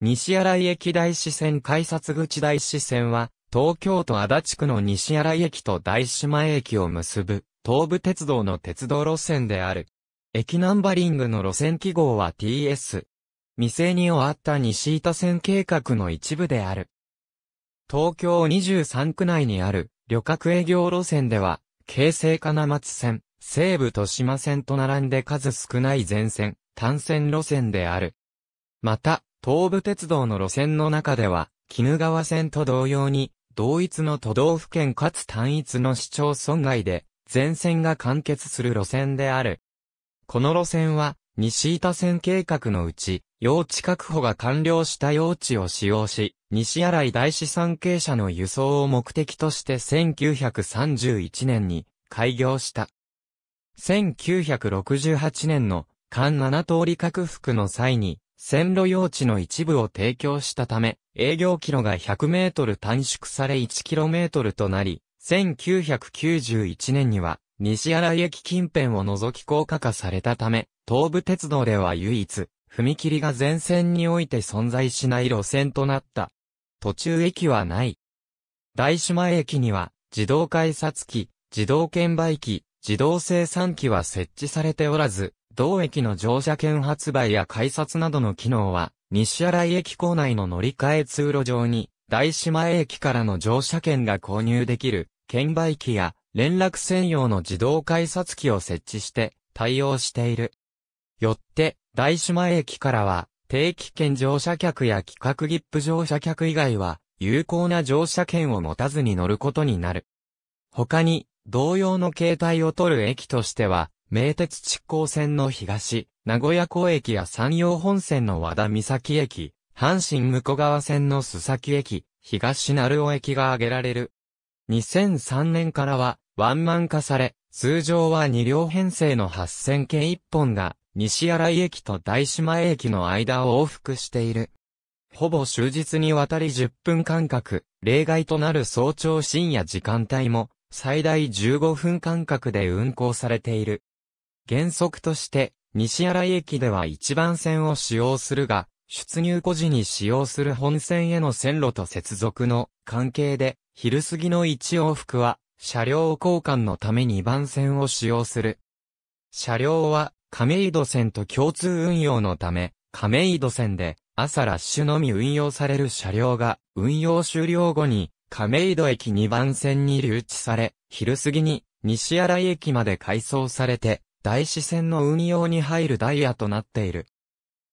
西新井駅大師線改札口大師線は、東京都足立区の西新井駅と大島駅を結ぶ、東武鉄道の鉄道路線である。駅ナンバリングの路線記号は TS。未成に終わった西板線計画の一部である。東京23区内にある旅客営業路線では、京成金松線、西武豊島線と並んで数少ない全線、単線路線である。また、東武鉄道の路線の中では、鬼怒川線と同様に、同一の都道府県かつ単一の市町村外で、全線が完結する路線である。この路線は、西板線計画のうち、用地確保が完了した用地を使用し、西新井大師産経者の輸送を目的として1931年に開業した。1968年の関七通り拡幅の際に、線路用地の一部を提供したため、営業キロが100メートル短縮され1キロメートルとなり、1991年には、西新井駅近辺を除き高架化されたため、東武鉄道では唯一、踏切が全線において存在しない路線となった。途中駅はない。大島駅には、自動改札機、自動券売機、自動生産機は設置されておらず、同駅の乗車券発売や改札などの機能は、西新井駅構内の乗り換え通路上に、大島駅からの乗車券が購入できる、券売機や連絡専用の自動改札機を設置して対応している。よって、大島駅からは、定期券乗車客や企画切符乗車客以外は、有効な乗車券を持たずに乗ることになる。他に、同様の形態を取る駅としては、名鉄築港線の東、名古屋港駅や山陽本線の和田岬駅、阪神向川線の須崎駅、東成尾駅が挙げられる。2003年からは、ワンマン化され、通常は2両編成の8000系1本が、西新井駅と大島駅の間を往復している。ほぼ終日にわたり10分間隔、例外となる早朝深夜時間帯も、最大15分間隔で運行されている。原則として、西新井駅では1番線を使用するが、出入庫時に使用する本線への線路と接続の関係で、昼過ぎの1往復は、車両交換のため2番線を使用する。車両は、亀井戸線と共通運用のため、亀井戸線で、朝ラッシュのみ運用される車両が、運用終了後に、亀井戸駅2番線に留置され、昼過ぎに、西新井駅まで改装されて、大四線の運用に入るダイヤとなっている。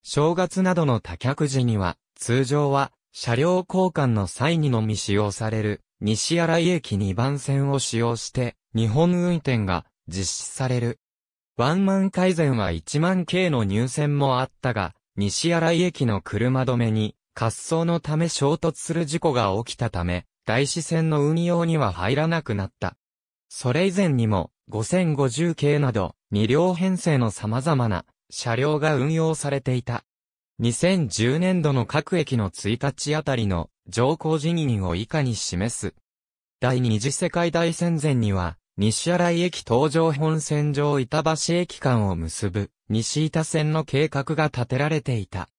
正月などの多客時には、通常は、車両交換の際にのみ使用される、西新井駅2番線を使用して、日本運転が実施される。ワンマン改善は1万系の入線もあったが、西新井駅の車止めに、滑走のため衝突する事故が起きたため、大四線の運用には入らなくなった。それ以前にも、5050系など、2両編成の様々な車両が運用されていた。2010年度の各駅の1日あたりの乗降人員を以下に示す。第二次世界大戦前には、西新井駅東上本線上板橋駅間を結ぶ西板線の計画が立てられていた。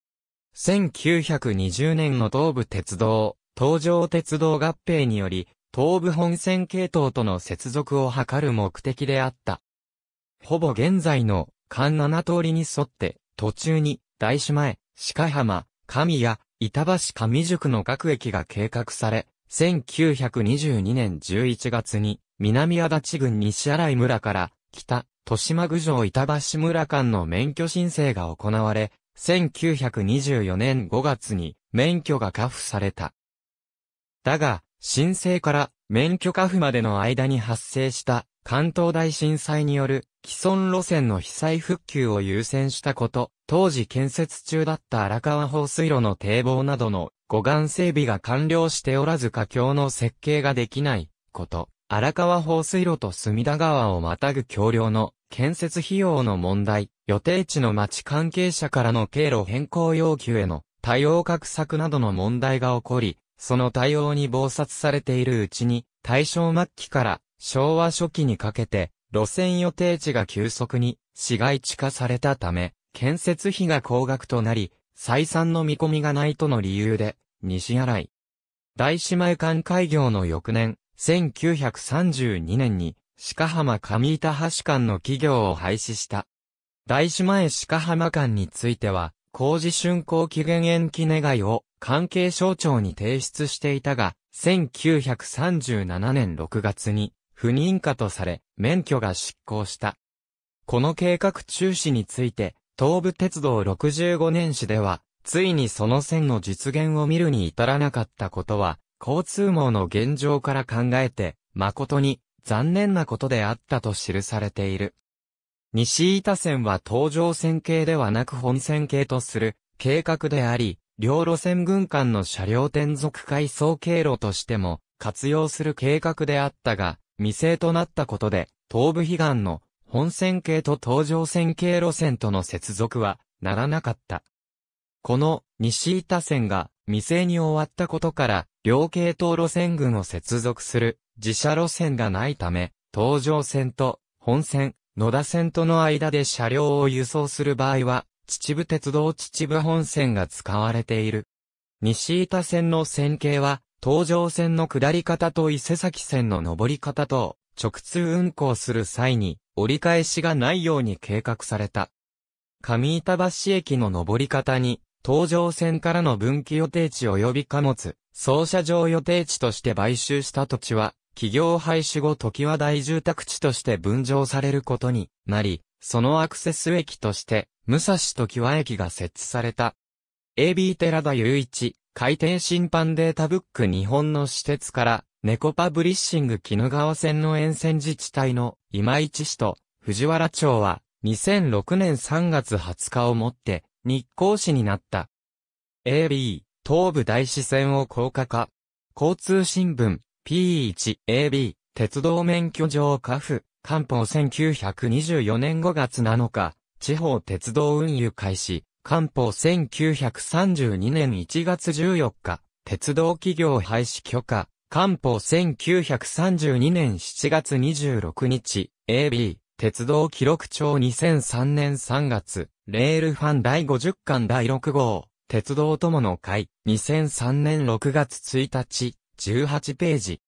1920年の東武鉄道、東上鉄道合併により、東部本線系統との接続を図る目的であった。ほぼ現在の関7通りに沿って、途中に大島へ、鹿浜、神谷、板橋上宿の各駅が計画され、1922年11月に、南足立郡西新井村から、北、豊島郡上板橋村間の免許申請が行われ、1924年5月に免許が下付された。だが、申請から免許可付までの間に発生した関東大震災による既存路線の被災復旧を優先したこと、当時建設中だった荒川放水路の堤防などの護岸整備が完了しておらず架橋の設計ができないこと、荒川放水路と隅田川をまたぐ橋梁の建設費用の問題、予定地の町関係者からの経路変更要求への対応画策などの問題が起こり、その対応に忙殺されているうちに、大正末期から昭和初期にかけて、路線予定地が急速に市街地化されたため、建設費が高額となり、採算の見込みがないとの理由で、西新井。大姉妹館開業の翌年、1932年に、鹿浜上板橋館の企業を廃止した。大島妹鹿浜館については、工事竣工期限延期願いを関係省庁に提出していたが、1937年6月に不認可とされ、免許が失効した。この計画中止について、東武鉄道65年史では、ついにその線の実現を見るに至らなかったことは、交通網の現状から考えて、誠に残念なことであったと記されている。西板線は東上線系ではなく本線系とする計画であり、両路線軍間の車両転属回送経路としても活用する計画であったが、未成となったことで、東部悲願の本線系と東上線系路線との接続はならなかった。この西板線が未成に終わったことから、両系統路線群を接続する自社路線がないため、東上線と本線、野田線との間で車両を輸送する場合は、秩父鉄道秩父本線が使われている。西板線の線形は、東上線の下り方と伊勢崎線の上り方と、直通運行する際に、折り返しがないように計画された。上板橋駅の上り方に、東上線からの分岐予定地及び貨物、操車場予定地として買収した土地は、企業廃止後時は大住宅地として分譲されることになり、そのアクセス駅として、武蔵時は駅が設置された。AB 寺田雄一、海底審判データブック日本の私鉄から、猫パブリッシング絹川線の沿線自治体の今市市と藤原町は、2006年3月20日をもって、日光市になった。AB、東部大市線を高架化。交通新聞、P1、AB、鉄道免許上下府、官報1924年5月7日、地方鉄道運輸開始、官報1932年1月14日、鉄道企業廃止許可、官報1932年7月26日、AB、鉄道記録庁2003年3月、レールファン第50巻第6号、鉄道友の会、2003年6月1日、18ページ。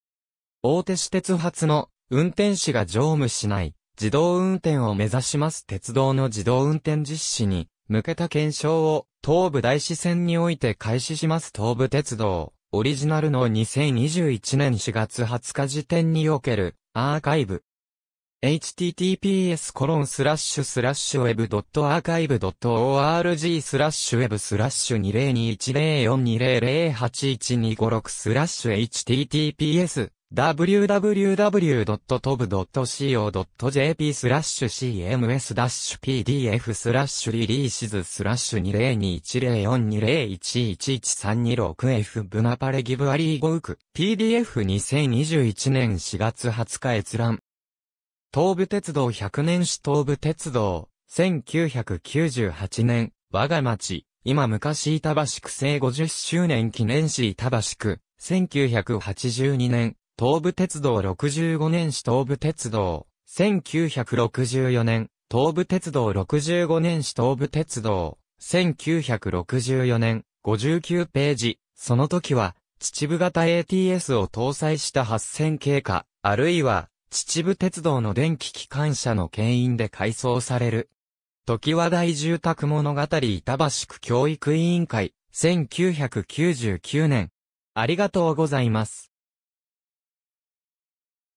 大手私鉄発の運転士が乗務しない自動運転を目指します鉄道の自動運転実施に向けた検証を東武大支線において開始します東武鉄道オリジナルの2021年4月20日時点におけるアーカイブ https コロンスラッシュスラッシュ web.archive.org スラッシュ web スラッシュ20210420081256スラッシュ https www.tov.co.jp スラッシュ cms-pdf スラッシュリリーシズスラッシュ 20210420111326F ブナパレギブアリーゴウク PDF2021 年4月20日閲覧東武鉄道100年史東武鉄道、1998年、我が町、今昔板橋区生50周年記念史板橋区、1982年、東武鉄道65年史東武鉄道、1964年、東武鉄道65年史東武鉄道、1964年、59ページ、その時は、秩父型 ATS を搭載した8000系か、あるいは、秩父鉄道の電気機関車の牽引で改装される。時和大住宅物語板橋区教育委員会、1999年。ありがとうございます。